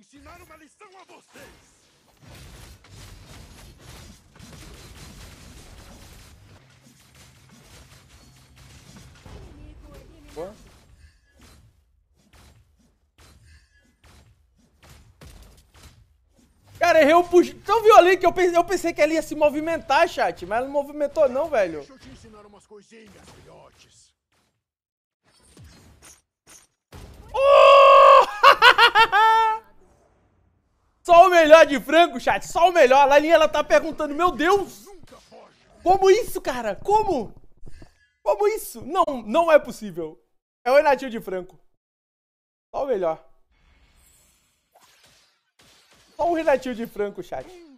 ensinar uma lição a vocês! Boa. Cara, errei o push. Então viu ali que eu pensei, eu pensei que ela ia se movimentar, chat, mas ela não movimentou não, velho. Deixa eu te ensinar umas coisinhas, filhotes. Só o melhor de frango, chat. Só o melhor. A Lalinha, ela tá perguntando, meu Deus. Como isso, cara? Como? Como isso? Não, não é possível. É o Renatinho de Franco. Só o melhor. Só o Renatinho de Franco, chat.